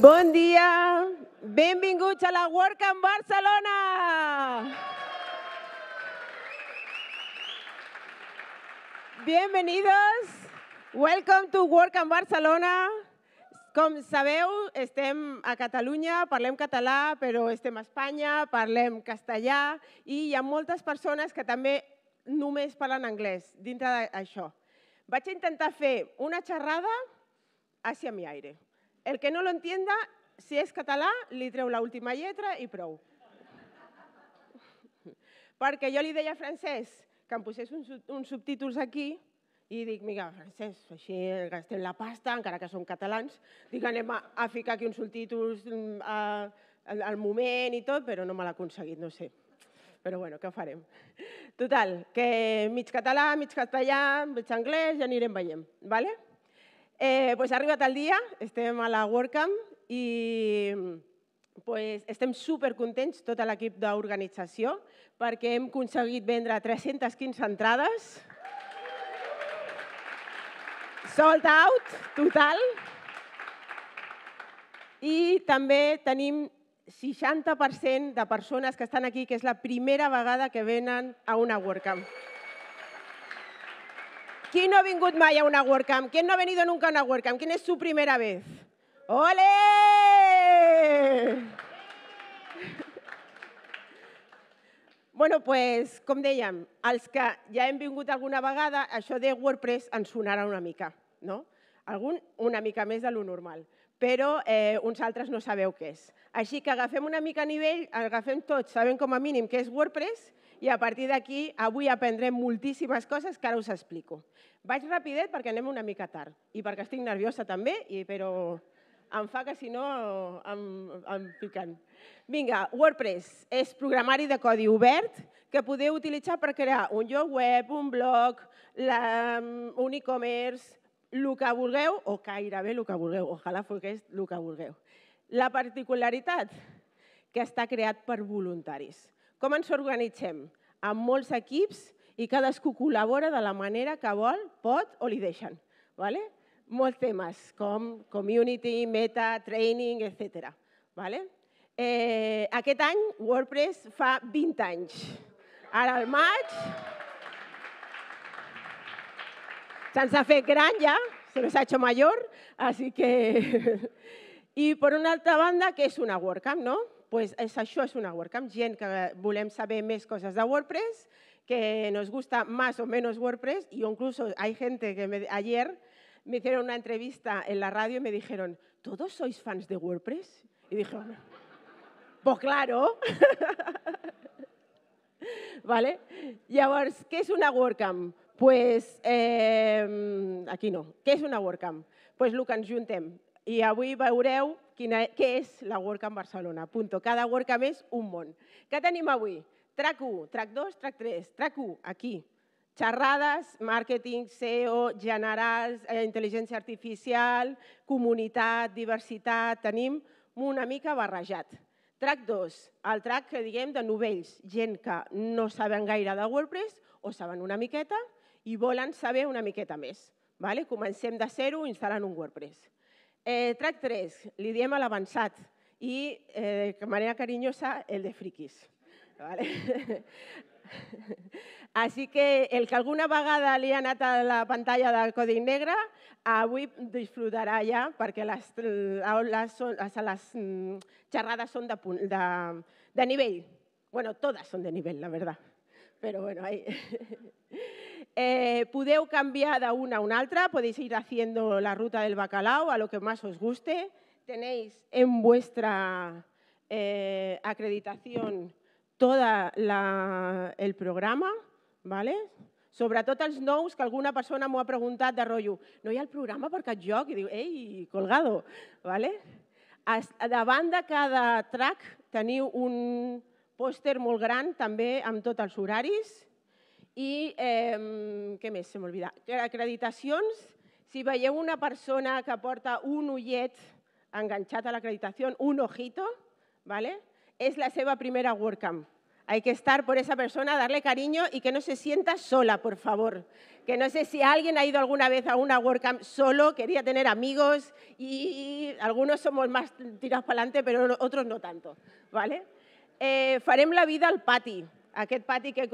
Bon dia, benvinguts a la Work en Barcelona! Bienvenidos, welcome to Work en Barcelona. Com sabeu, estem a Catalunya, parlem català, però estem a Espanya, parlem castellà i hi ha moltes persones que també només parlen anglès dintre d'això. Vaig intentar fer una xerrada hacia mi aire. El que no lo entienda, si és català, li treu l'última lletra i prou. Perquè jo li deia a Francesc que em posés uns, un subtítols aquí i dic, mira, Francesc, així gastem la pasta, encara que som catalans, dic, anem a, a ficar aquí uns subtítols mm, al, al moment i tot, però no me l'ha aconseguit, no sé. Però bueno, què farem? Total, que mig català, mig castellà, mig anglès, ja anirem veient, d'acord? ¿vale? Eh, pues ha arribat el dia, estem a la WordCamp i pues, estem supercontents, tot l'equip d'organització, perquè hem aconseguit vendre 315 entrades. Sold out, total. I també tenim 60% de persones que estan aquí, que és la primera vegada que venen a una WordCamp. Qui no ha vingut mai a una WordCamp? ¿Quién no ha venido nunca a una WordCamp? ¿Quién es su primera vez? ¡Ole! Bueno, pues, com dèiem, els que ja hem vingut alguna vegada, això de WordPress ens sonarà una mica, no? Algun una mica més de lo normal, però eh, uns altres no sabeu què és. Així que agafem una mica a nivell, agafem tots, sabem com a mínim què és WordPress i a partir d'aquí avui aprendrem moltíssimes coses que ara us explico. Vaig rapidet perquè anem una mica tard i perquè estic nerviosa també, i, però em fa que si no em, em piquen. Vinga, WordPress és programari de codi obert que podeu utilitzar per crear un lloc web, un blog, la, un e-commerce, el que vulgueu, o gairebé el que vulgueu, ojalà fos el que vulgueu. La particularitat, que està creat per voluntaris. Com ens organitzem? Amb molts equips i cadascú col·labora de la manera que vol, pot o li deixen. Vale? Molts temes, com community, meta, training, etc. Vale? Eh, aquest any WordPress fa 20 anys. Ara al maig se'ns ha fet gran ja, se nos ha hecho mayor, así que... I per una altra banda, que és una WordCamp, no? pues esa es una WordCamp, Gente que volem saber més cosas de WordPress, que nos gusta más o menos WordPress, y incluso hay gente que ayer me hicieron una entrevista en la radio y me dijeron, ¿todos sois fans de WordPress? Y dije, pues claro. ¿Vale? Y, ahora, ¿qué es una WordCamp? Pues, em, aquí no. ¿Qué es una WordCamp? Pues lo que juntem. I avui veureu quina, e-, què és la WordCamp Barcelona. Punto. Cada WordCamp és un món. Què tenim avui? Track 1, track 2, track 3. Track 1, aquí. Xerrades, màrqueting, SEO, generals, eh, intel·ligència artificial, comunitat, diversitat... Tenim una mica barrejat. Track 2, el track que diguem de novells, gent que no saben gaire de WordPress o saben una miqueta i volen saber una miqueta més. Vale? Comencem de zero instal·lant un WordPress. Eh, track 3, li diem a l'avançat i, eh, de manera carinyosa, el de friquis. Vale? Així que el que alguna vegada li ha anat a la pantalla del Codi Negre, avui disfrutarà ja, perquè les, les, les, les mm, xerrades són de, punt, de, de nivell. bueno, totes són de nivell, la veritat. Però bueno, ahí... Eh, podeu canviar d'una a una altra, podeu ir fent la ruta del bacalao a lo que més us guste. Tenéis en vuestra eh, acreditación todo el programa, ¿vale? Sobretot els nous, que alguna persona m'ho ha preguntat de rotllo, no hi ha el programa per cap joc? I diu, ei, colgado, ¿vale? Davant de cada track teniu un pòster molt gran també amb tots els horaris, Y eh, me se se olvida? acreditaciones. si veieu una persona que aporta un ullet enganchado a la acreditación, un ojito, ¿vale? Es la seva primera WordCamp. Hay que estar por esa persona, darle cariño y que no se sienta sola, por favor. Que no sé si alguien ha ido alguna vez a una WordCamp solo, quería tener amigos y algunos somos más tirados para adelante, pero otros no tanto. ¿vale? Eh, farem la vida al pati. Aquest pati que he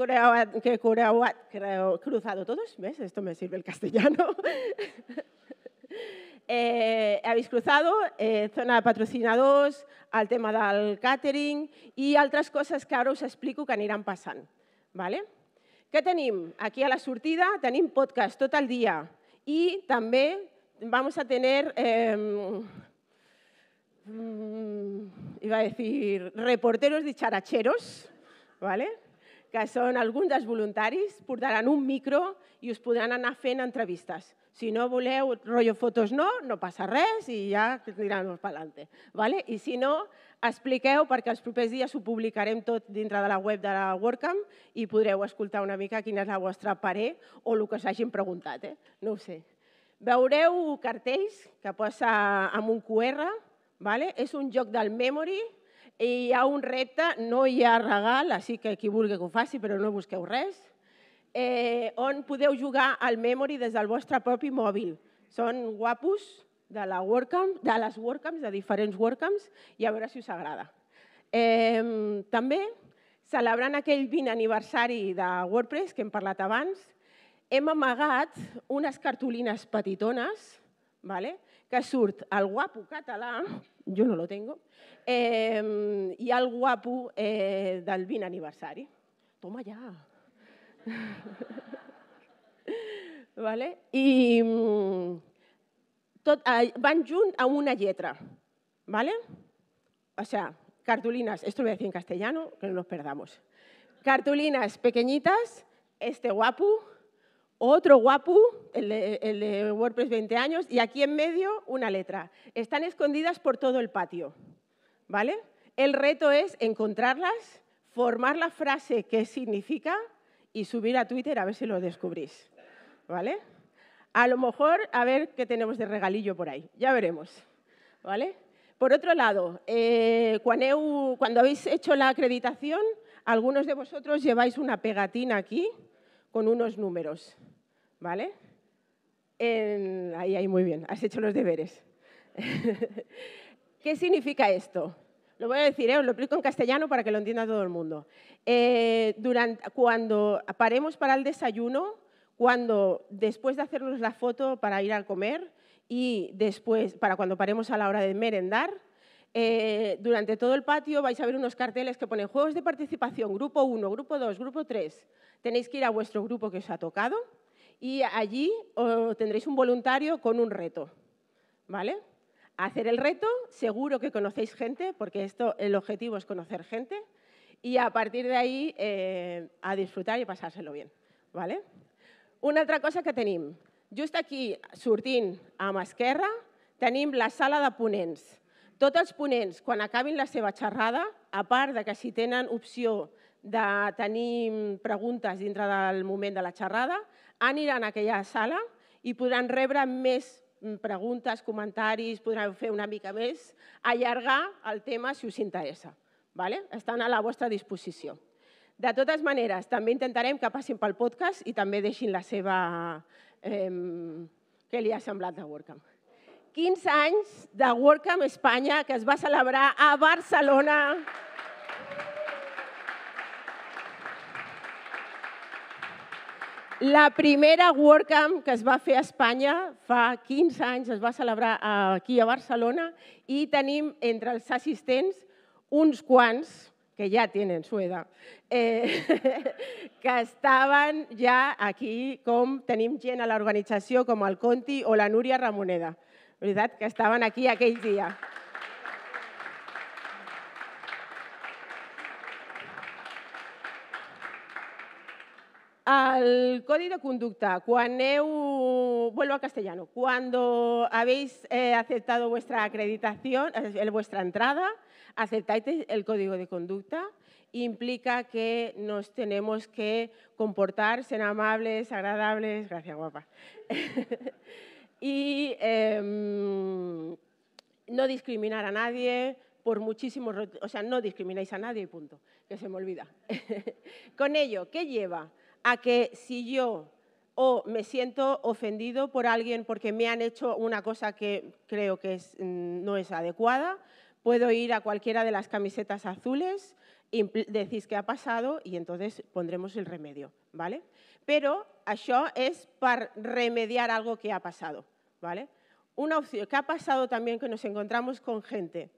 que he creu, cruzado todos, ¿ves? Esto me sirve el castellano. eh, habéis cruzado, eh, zona de patrocinadors, el tema del catering i altres coses que ara us explico que aniran passant. Vale? Què tenim? Aquí a la sortida tenim podcast tot el dia i també vamos a tener, eh, iba a decir, reporteros dicharacheros, ¿vale? que són alguns dels voluntaris, portaran un micro i us podran anar fent entrevistes. Si no voleu rotllo fotos no, no passa res i ja aniran per adelante. Vale? I si no, expliqueu perquè els propers dies ho publicarem tot dintre de la web de la WordCamp i podreu escoltar una mica quina és la vostra parer o el que s'hagin preguntat. Eh? No ho sé. Veureu cartells que posa amb un QR, vale? és un joc del memory, hi ha un repte, no hi ha regal, així que qui vulgui que ho faci, però no busqueu res, eh, on podeu jugar al Memory des del vostre propi mòbil. Són guapos de, la WordCamp, de les WordCamps, de diferents WordCamps, i a veure si us agrada. Eh, també, celebrant aquell 20 aniversari de WordPress, que hem parlat abans, hem amagat unes cartolines petitones, d'acord? ¿vale? que surt el guapo català, jo no lo tengo, eh, i el guapo eh, del 20 aniversari. Toma ja! vale? I mm, tot, eh, van junt amb una lletra. ¿vale? O sea, cartulinas, esto lo voy a decir en castellano, que no nos perdamos. Cartulinas pequeñitas, este guapo, otro guapu, el de, WordPress 20 años, y aquí en medio una letra. Están escondidas por todo el patio, ¿vale? El reto es encontrarlas, formar la frase que significa y subir a Twitter a ver si lo descubrís, ¿vale? A lo mejor, a ver qué tenemos de regalillo por ahí, ya veremos, ¿vale? Por otro lado, eh, cuando habéis hecho la acreditación, algunos de vosotros lleváis una pegatina aquí, con unos números, ¿vale? ahí, ahí, muy bien, has hecho los deberes. ¿Qué significa esto? Lo voy a decir, ¿eh? os lo explico en castellano para que lo entienda todo el mundo. Eh, durante, cuando paremos para el desayuno, cuando después de hacernos la foto para ir a comer y después para cuando paremos a la hora de merendar, eh, durante todo el patio vais a ver unos carteles que ponen juegos de participación, grupo 1, grupo 2, grupo 3. Tenéis que ir a vuestro grupo que os ha tocado y allí tendréis un voluntario con un reto. ¿Vale? Hacer el reto, seguro que conocéis gente, porque esto, el objetivo es conocer gente, y a partir de ahí eh, a disfrutar y pasárselo bien. ¿Vale? Una otra cosa que tenemos. Justo aquí, surtín a Masquerra, tenemos la sala de ponents. Tots els ponents, quan acabin la seva xerrada, a part de que si tenen opció de tenir preguntes dintre del moment de la xerrada, aniran a aquella sala i podran rebre més mm, preguntes, comentaris, podran fer una mica més, allargar el tema si us interessa. Vale? Estan a la vostra disposició. De totes maneres, també intentarem que passin pel podcast i també deixin la seva... Eh, què li ha semblat de WordCamp. 15 anys de WordCamp Espanya que es va celebrar a Barcelona. La primera WordCamp que es va fer a Espanya fa 15 anys es va celebrar aquí a Barcelona i tenim entre els assistents uns quants que ja tenen sueda, eh, que estaven ja aquí, com tenim gent a l'organització com el Conti o la Núria Ramoneda. ¿verdad?, que estaban aquí aquel día. al código de conducta, cuando vuelvo a castellano, cuando habéis eh, aceptado vuestra acreditación, vuestra entrada, aceptáis el código de conducta, implica que nos tenemos que comportar, ser amables, agradables, gracias guapa, y em, no discriminar a nadie por muchísimos... O sea, no discrimináis a nadie y punto, que se me olvida. Con ello, ¿qué lleva? A que si yo o me siento ofendido por alguien porque me han hecho una cosa que creo que mm, no es adecuada, puedo ir a cualquiera de las camisetas azules, decís que ha pasado y entonces pondremos el remedio, ¿vale? Pero, això es para remediar algo que ha pasado, ¿vale? Una opción que ha pasado también que nos encontramos con gente.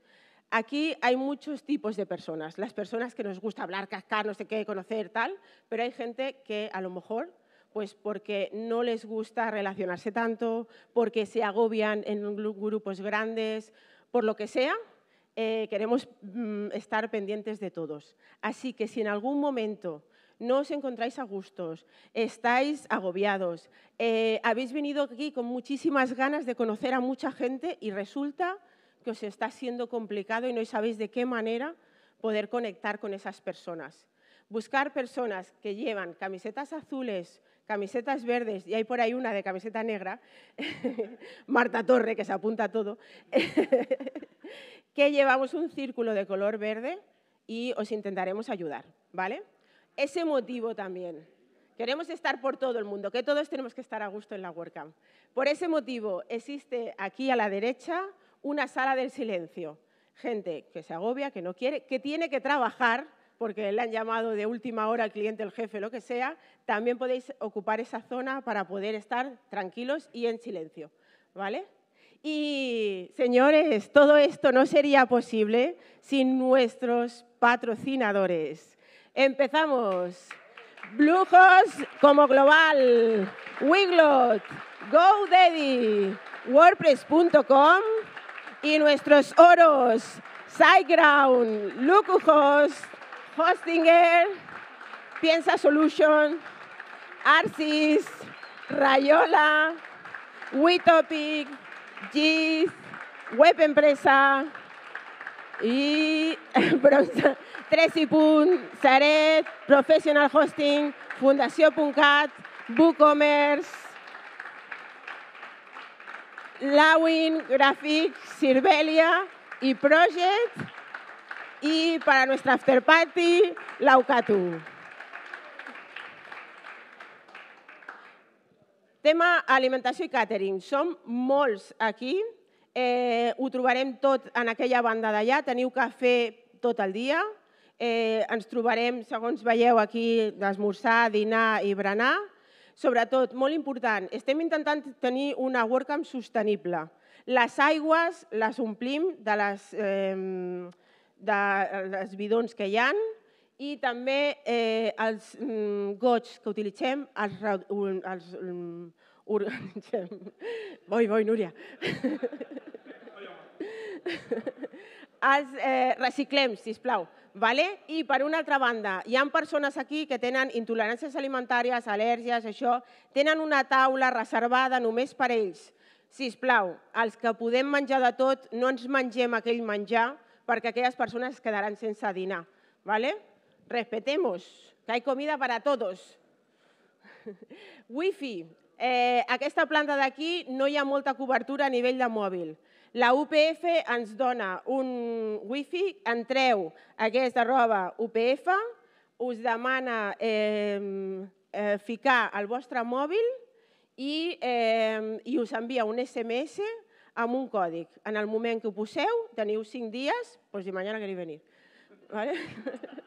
Aquí hay muchos tipos de personas. Las personas que nos gusta hablar, cascar, no sé qué, conocer, tal, pero hay gente que a lo mejor pues porque no les gusta relacionarse tanto, porque se agobian en grupos grandes, por lo que sea, eh, queremos mm, estar pendientes de todos. Así que si en algún momento no os encontráis a gustos, estáis agobiados, eh, habéis venido aquí con muchísimas ganas de conocer a mucha gente y resulta que os está siendo complicado y no sabéis de qué manera poder conectar con esas personas. Buscar personas que llevan camisetas azules, camisetas verdes, y hay por ahí una de camiseta negra, Marta Torre, que se apunta a todo, que llevamos un círculo de color verde y os intentaremos ayudar, ¿vale? Ese motivo también. Queremos estar por todo el mundo, que todos tenemos que estar a gusto en la WordCamp. Por ese motivo existe aquí a la derecha una sala del silencio. Gente que se agobia, que no quiere, que tiene que trabajar, porque le han llamado de última hora al cliente, el jefe, lo que sea, también podéis ocupar esa zona para poder estar tranquilos y en silencio, ¿vale? Y señores, todo esto no sería posible sin nuestros patrocinadores. Empezamos. Bluehost, como Global, Wiglot, GoDaddy, WordPress.com y nuestros oros, SiteGround, Lukuhost, Hostinger, Piensa Solution, Rayola, WeTopic, GIS, Web Empresa i Bronze, 3 i punt, Saret, Professional Hosting, Fundació.cat, WooCommerce, Lawin, Graphic, Sirvelia i Project i per a nostra after party, l'Aucatu. Tema alimentació i càtering. Som molts aquí, eh, ho trobarem tot en aquella banda d'allà, teniu cafè tot el dia, eh, ens trobarem, segons veieu aquí, d'esmorzar, dinar i berenar. Sobretot, molt important, estem intentant tenir una WordCamp sostenible. Les aigües les omplim de les, eh, de, dels bidons que hi han, i també eh, els mm, gots que utilitzem els, els mm, organitzem. Voi, voi, Núria. els eh, reciclem, si plau. Vale? I per una altra banda, hi ha persones aquí que tenen intoleràncies alimentàries, al·lèrgies, això, tenen una taula reservada només per ells. Si us plau, els que podem menjar de tot, no ens mengem aquell menjar perquè aquelles persones es quedaran sense dinar. Vale? respetemos, que hay comida para todos. Wi-Fi. Eh, aquesta planta d'aquí no hi ha molta cobertura a nivell de mòbil. La UPF ens dona un wifi, entreu aquesta roba UPF, us demana eh, eh, ficar el vostre mòbil i, eh, i us envia un SMS amb un còdic. En el moment que ho poseu, teniu 5 dies, doncs pues, de mañana queréis venir. Vale?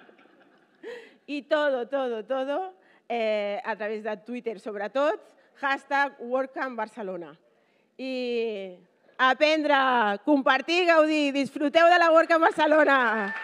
i todo, todo, todo eh, a través de Twitter sobretot, hashtag WordCamp Barcelona. I aprendre, compartir, gaudir, disfruteu de la WordCamp Barcelona.